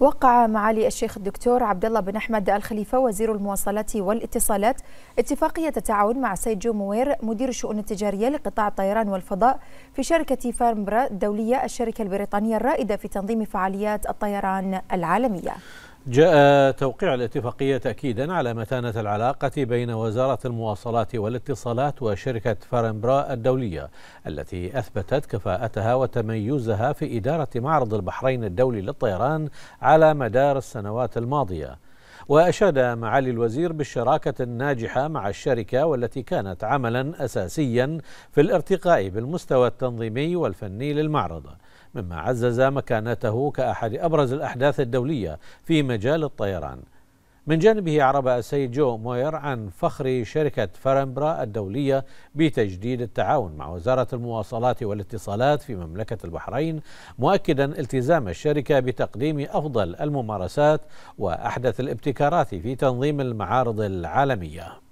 وقع معالي الشيخ الدكتور عبد الله بن احمد الخليفه وزير المواصلات والاتصالات اتفاقيه التعاون مع سيد جو موير مدير الشؤون التجاريه لقطاع الطيران والفضاء في شركه فارمبرا الدوليه الشركه البريطانيه الرائده في تنظيم فعاليات الطيران العالميه. جاء توقيع الاتفاقية تأكيدا على متانة العلاقة بين وزارة المواصلات والاتصالات وشركة فارنبرا الدولية التي أثبتت كفاءتها وتميزها في إدارة معرض البحرين الدولي للطيران على مدار السنوات الماضية وأشاد معالي الوزير بالشراكة الناجحة مع الشركة والتي كانت عملا أساسيا في الارتقاء بالمستوى التنظيمي والفني للمعرض مما عزز مكانته كأحد أبرز الأحداث الدولية في مجال الطيران من جانبه عرب السيد جو موير عن فخر شركة فرنبرا الدولية بتجديد التعاون مع وزارة المواصلات والاتصالات في مملكة البحرين مؤكدا التزام الشركة بتقديم أفضل الممارسات وأحدث الابتكارات في تنظيم المعارض العالمية